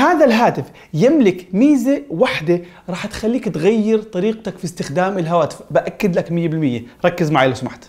هذا الهاتف يملك ميزة واحدة راح تخليك تغير طريقتك في استخدام الهواتف بأكد لك 100% ركز معي لو سمحت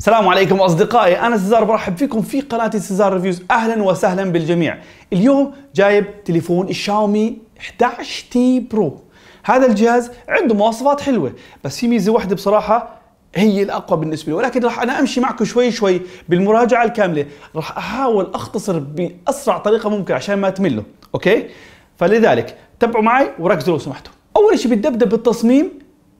السلام عليكم اصدقائي انا سزار برحب فيكم في قناتي سزار ريفيوز اهلا وسهلا بالجميع اليوم جايب تليفون الشاومي 11 تي برو هذا الجهاز عنده مواصفات حلوه بس في ميزه واحده بصراحه هي الاقوى بالنسبه لي ولكن راح انا امشي معكم شوي شوي بالمراجعه الكامله راح احاول اختصر باسرع طريقه ممكن عشان ما تملوا اوكي فلذلك تبعوا معي وركزوا لو سمحتوا اول شيء بتدبدب بالتصميم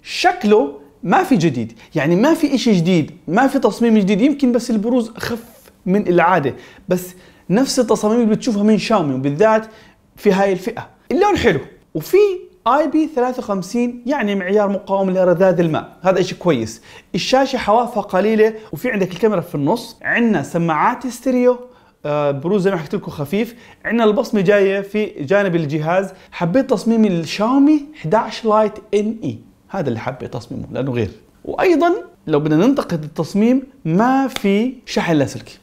شكله ما في جديد يعني ما في إشي جديد ما في تصميم جديد يمكن بس البروز اخف من العاده بس نفس التصاميم اللي بتشوفها من شاومي وبالذات في هاي الفئه اللون حلو وفي اي بي 53 يعني معيار مقاوم لرذاذ الماء هذا شيء كويس الشاشه حوافها قليله وفي عندك الكاميرا في النص عندنا سماعات ستيريو آه، بروز زي ما حكيت لكم خفيف عندنا البصمه جايه في جانب الجهاز حبيت تصميم الشاومي 11 لايت ان اي هذا اللي حبيت تصميمه لانه غير وايضا لو بدنا ننتقد التصميم ما في شحن لاسلكي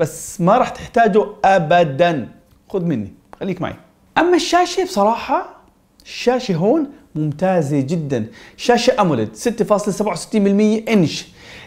بس ما راح تحتاجه ابدا خذ مني خليك معي اما الشاشه بصراحه الشاشة هون ممتازة جدا شاشة أموليد 6.67% إنش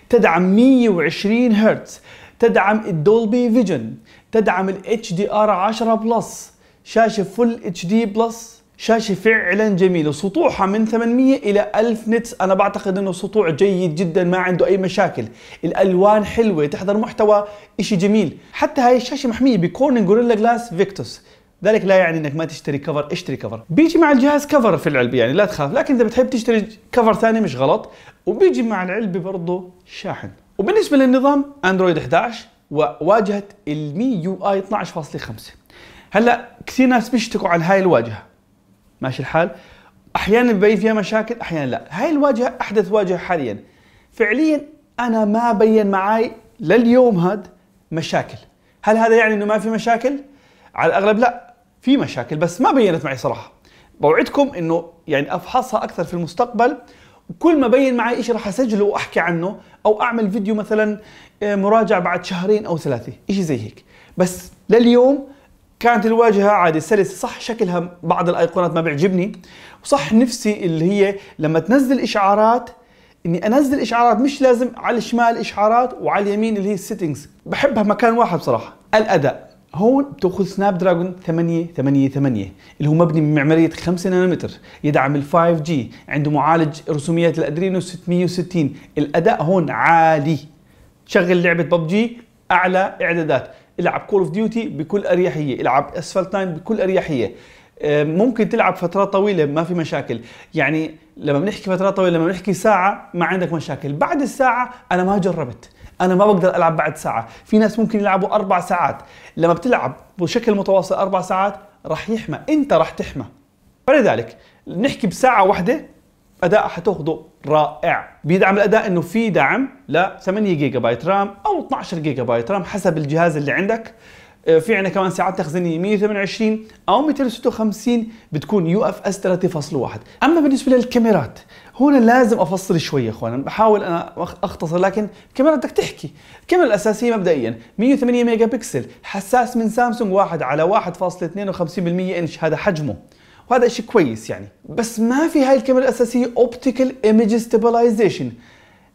تدعم 120 هرتز تدعم الدولبي فيجن تدعم ال HDR 10 بلس شاشة فل اتش دي بلس شاشة فعلا جميلة سطوعها من 800 إلى 1000 نتس أنا بعتقد أنه سطوع جيد جدا ما عنده أي مشاكل الألوان حلوة تحضر محتوى إشي جميل حتى هاي الشاشة محمية بكورنين جوريلا جلاس فيكتوس ذلك لا يعني انك ما تشتري كفر اشتري كفر بيجي مع الجهاز كفر في العلبه يعني لا تخاف لكن اذا بتحب تشتري كفر ثاني مش غلط وبيجي مع العلبه برضه شاحن وبالنسبه للنظام اندرويد 11 وواجهه المي يو اي 12.5 هلا كثير ناس بيشتكوا على هاي الواجهه ماشي الحال احيانا ببين فيها مشاكل احيانا لا هاي الواجهه احدث واجهه حاليا فعليا انا ما بين معي لليوم هاد مشاكل هل هذا يعني انه ما في مشاكل على الاغلب لا في مشاكل بس ما بينت معي صراحه بوعدكم انه يعني افحصها اكثر في المستقبل وكل ما بين معي شيء راح اسجله واحكي عنه او اعمل فيديو مثلا آه، مراجعه بعد شهرين او ثلاثه شيء زي هيك بس لليوم كانت الواجهه عادي سلسه صح شكلها بعض الايقونات ما بيعجبني وصح نفسي اللي هي لما تنزل اشعارات اني انزل اشعارات مش لازم على الشمال اشعارات وعلى اليمين اللي هي السيتنجز بحبها مكان واحد بصراحه الاداء هون بتاخذ سناب دراجون 888 اللي هو مبني بمعماريه 5 نانومتر يدعم ال 5 جي عنده معالج رسوميات الادرينو 660 الاداء هون عالي شغل لعبه ببجي اعلى اعدادات العب كول اوف ديوتي بكل اريحيه العب اسفلت تايم بكل اريحيه آه، ممكن تلعب فترات طويله ما في مشاكل يعني لما بنحكي فترات طويله لما بنحكي ساعه ما عندك مشاكل بعد الساعه انا ما جربت انا ما بقدر العب بعد ساعه في ناس ممكن يلعبوا اربع ساعات لما بتلعب بشكل متواصل اربع ساعات راح يحمى انت راح تحمى فلذلك نحكي بساعه واحده اداء حتاخده رائع بيدعم الاداء انه في دعم ل 8 جيجا بايت رام او 12 جيجا بايت رام حسب الجهاز اللي عندك آه، في عندنا كمان ساعات تخزينيه 128 او 256 بتكون يو اف اس 3.1 اما بالنسبه للكاميرات هنا لازم افصل شوي يا بحاول انا اختصر لكن كاميرا بدك تحكي الكاميرا الاساسيه مبدئيا 108 ميجا بكسل حساس من سامسونج 1 على 1.52 انش هذا حجمه وهذا شيء كويس يعني بس ما في هاي الكاميرا الاساسيه اوبتيكال ايمج ستابلايزيشن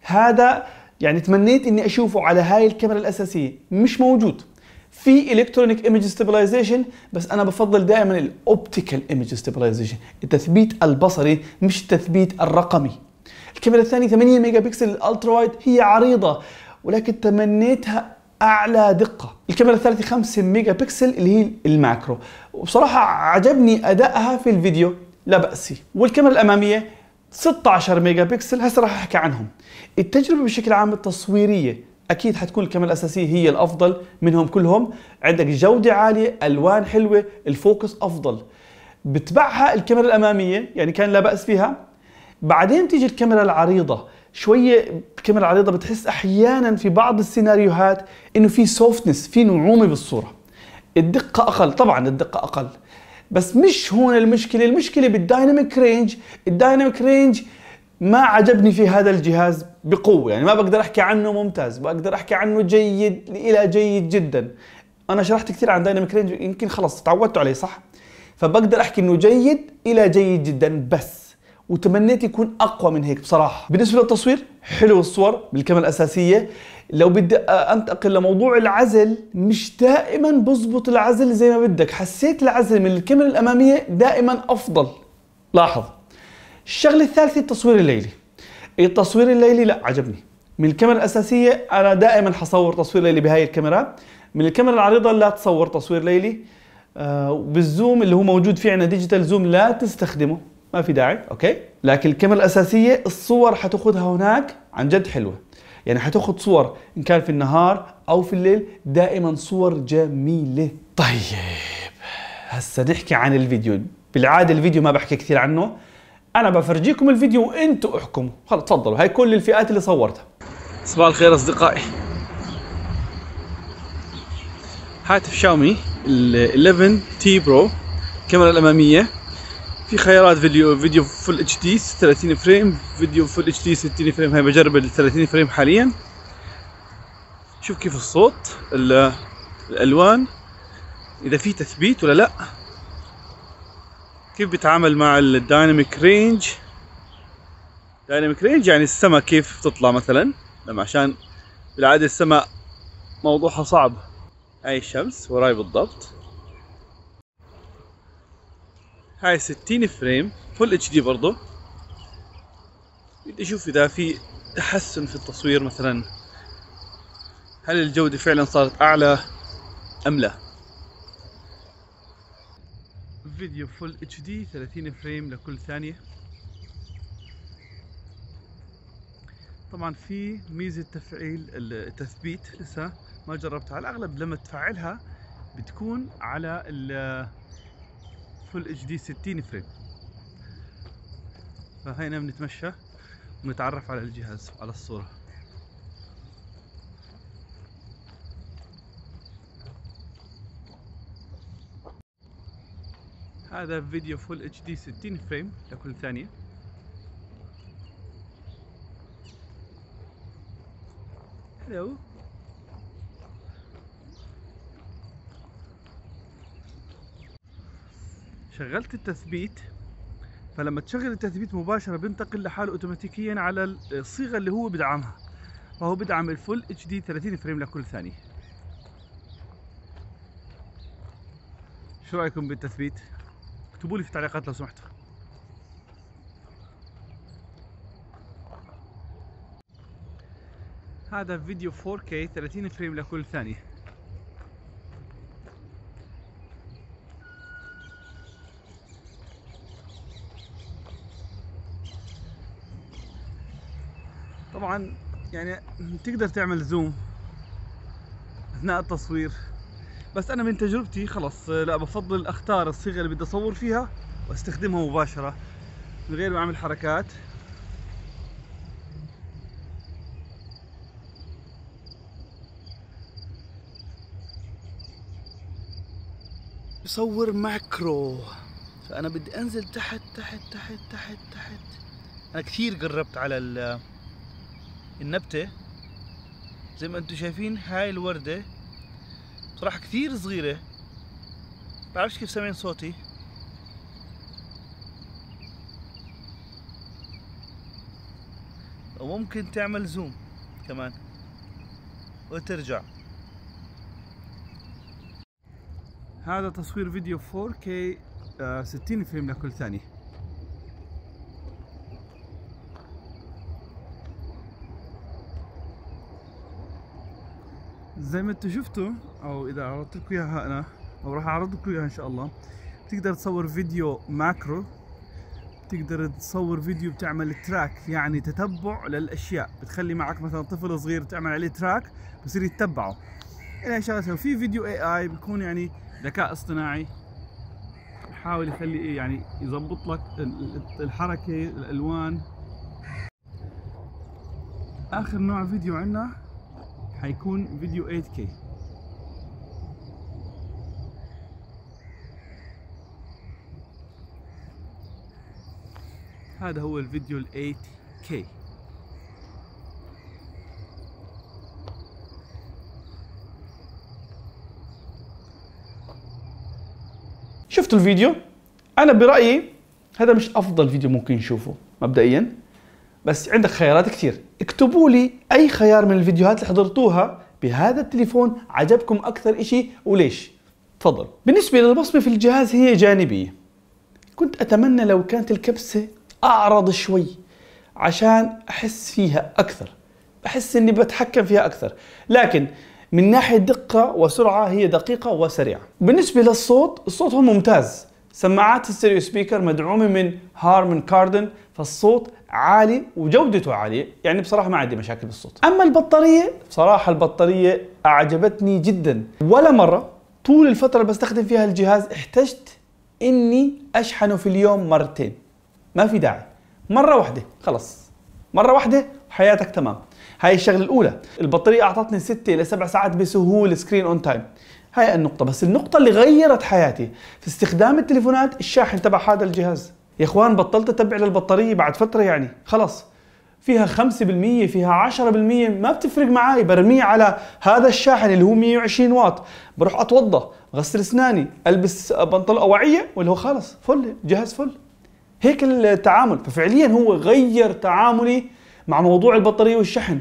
هذا يعني تمنيت اني اشوفه على هاي الكاميرا الاساسيه مش موجود في الكترونيك ايمج ستابلايزيشن بس انا بفضل دائما الاوبتيكال ايمج ستابلايزيشن التثبيت البصري مش التثبيت الرقمي الكاميرا الثانيه 8 ميجا بكسل الالترا وايد هي عريضه ولكن تمنيتها اعلى دقه الكاميرا الثالثه 5 ميجا بكسل اللي هي الماكرو وبصراحه عجبني ادائها في الفيديو لا باس والكاميرا الاماميه 16 ميجا بكسل هسه راح احكي عنهم التجربه بشكل عام التصويريه اكيد حتكون الكاميرا الاساسيه هي الافضل منهم كلهم عندك جوده عاليه الوان حلوه الفوكس افضل بتبعها الكاميرا الاماميه يعني كان لا باس فيها بعدين تيجي الكاميرا العريضه شويه الكاميرا العريضه بتحس احيانا في بعض السيناريوهات انه في سوفتنس في نعومه بالصوره الدقه اقل طبعا الدقه اقل بس مش هون المشكله المشكله بالدايناميك رينج الدايناميك رينج ما عجبني في هذا الجهاز بقوه يعني ما بقدر احكي عنه ممتاز بقدر احكي عنه جيد الى جيد جدا انا شرحت كثير عن دايناميك رينج يمكن خلص تعودت عليه صح فبقدر احكي انه جيد الى جيد جدا بس وتمنيت يكون اقوى من هيك بصراحه بالنسبه للتصوير حلو الصور بالكاميرا الاساسيه لو بدي انتقل لموضوع العزل مش دائما بزبط العزل زي ما بدك حسيت العزل من الكاميرا الاماميه دائما افضل لاحظ الشغله الثالثه التصوير الليلي التصوير إيه، الليلي لا عجبني من الكاميرا الاساسيه انا دائما حصور تصوير ليلي بهاي الكاميرا من الكاميرا العريضه لا تصور تصوير ليلي آه، وبالزوم اللي هو موجود فيه عندنا ديجيتال زوم لا تستخدمه ما في داعي اوكي لكن الكاميرا الاساسيه الصور حتاخذها هناك عن جد حلوه يعني حتاخذ صور ان كان في النهار او في الليل دائما صور جميله طيب هسا نحكي عن الفيديو بالعاده الفيديو ما بحكي كثير عنه انا بفرجيكم الفيديو وانتوا احكموا خلاص تفضلوا هاي كل الفئات اللي صورتها صباح الخير اصدقائي هاتف شاومي ال 11 تي برو الكاميرا الاماميه في خيارات فيديو فيديو فول اتش دي 30 فريم فيديو فول اتش دي 60 فريم هاي بجرب ال 30 فريم حاليا شوف كيف الصوت الالوان اذا في تثبيت ولا لا كيف بيتعامل مع الدايناميك رينج دايناميك رينج يعني السماء كيف تطلع مثلا لما نعم، عشان بالعاده السماء موضوعها صعب هاي الشمس وراي بالضبط هاي 60 فريم فول اتش دي برضه بدي اشوف اذا في تحسن في التصوير مثلا هل الجودة فعلا صارت اعلى ام لا فيديو فول اتش دي 30 فريم لكل ثانية طبعا في ميزة تفعيل التثبيت لسه ما جربتها على الأغلب لما تفعلها بتكون على ال فول اتش دي 60 فريم فهينا بنتمشى ونتعرف على الجهاز على الصورة هذا فيديو فول اتش دي 60 فريم لكل ثانيه هلو شغلت التثبيت فلما تشغل التثبيت مباشره بينتقل لحاله اوتوماتيكيا على الصيغه اللي هو بدعمها فهو بدعم الفول اتش دي 30 فريم لكل ثانيه شو رايكم بالتثبيت اكتبوا لي في التعليقات لو سمحتوا هذا فيديو 4K 30 فريم لكل ثانية طبعا يعني تقدر تعمل زوم اثناء التصوير بس انا من تجربتي خلص آه، لا بفضل اختار الصيغه اللي بدي اصور فيها واستخدمها مباشره من غير ما اعمل حركات بصور ماكرو فانا بدي انزل تحت تحت تحت تحت تحت انا كثير قربت على النبته زي ما انتم شايفين هاي الورده صراحة كثير صغيرة بعرفش كيف سامعين صوتي وممكن تعمل زوم كمان وترجع هذا تصوير فيديو 4K 60 آه، فريم لكل ثانية زي ما انتم شفتوا او اذا عرضت لكم اياها انا او راح اعرض لكم اياها ان شاء الله بتقدر تصور فيديو ماكرو بتقدر تصور فيديو بتعمل تراك يعني تتبع للاشياء بتخلي معك مثلا طفل صغير تعمل عليه تراك بصير يتبعه الى الله في فيديو اي اي بيكون يعني ذكاء اصطناعي بحاول يخلي إيه يعني يظبط لك الحركه الالوان اخر نوع فيديو عندنا حيكون فيديو 8K هذا هو الفيديو ال 8K شفتوا الفيديو؟ أنا برأيي هذا مش أفضل فيديو ممكن نشوفه مبدئيا بس عندك خيارات كثير اكتبوا لي اي خيار من الفيديوهات اللي حضرتوها بهذا التليفون عجبكم اكثر شيء وليش تفضل بالنسبة للبصمة في الجهاز هي جانبية كنت اتمنى لو كانت الكبسة اعرض شوي عشان احس فيها اكثر احس اني بتحكم فيها اكثر لكن من ناحية دقة وسرعة هي دقيقة وسريعة بالنسبة للصوت الصوت هو ممتاز سماعات الستيريو سبيكر مدعومه من هارمن كاردن فالصوت عالي وجودته عاليه يعني بصراحه ما عندي مشاكل بالصوت اما البطاريه بصراحه البطاريه اعجبتني جدا ولا مره طول الفتره اللي بستخدم فيها الجهاز احتجت اني اشحنه في اليوم مرتين ما في داعي مره واحده خلص مره واحده وحياتك تمام هاي الشغله الاولى البطاريه اعطتني 6 الى 7 ساعات بسهوله سكرين اون تايم هاي النقطة بس النقطة اللي غيرت حياتي في استخدام التليفونات الشاحن تبع هذا الجهاز يا اخوان بطلت اتبع للبطارية بعد فترة يعني خلص فيها 5% فيها 10% ما بتفرق معي برميه على هذا الشاحن اللي هو 120 واط بروح اتوضى غسل اسناني البس بنطل اوعيه واللي هو خلص فل جهاز فل هيك التعامل ففعليا هو غير تعاملي مع موضوع البطاريه والشحن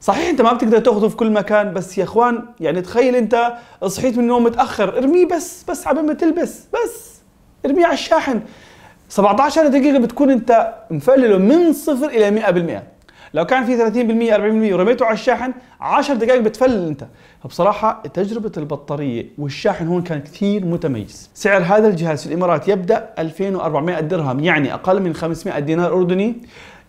صحيح انت ما بتقدر تاخذه في كل مكان بس يا اخوان يعني تخيل انت صحيت من النوم متاخر ارميه بس بس على ما تلبس بس ارميه على الشاحن 17 دقيقة بتكون انت مفلله من صفر الى 100% لو كان في 30% 40% ورميته على الشاحن 10 دقائق بتفلل انت فبصراحة تجربة البطارية والشاحن هون كان كثير متميز سعر هذا الجهاز في الامارات يبدأ 2400 درهم يعني اقل من 500 دينار اردني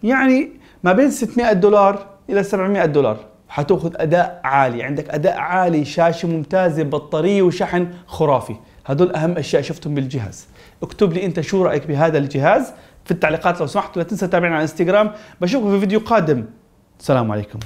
يعني ما بين 600 دولار الى 700 دولار حتاخذ اداء عالي عندك اداء عالي شاشه ممتازه بطاريه وشحن خرافي هدول اهم اشياء شفتهم بالجهاز اكتب لي انت شو رايك بهذا الجهاز في التعليقات لو سمحت ولا تنسى تتابعنا على انستغرام بشوفكم في فيديو قادم السلام عليكم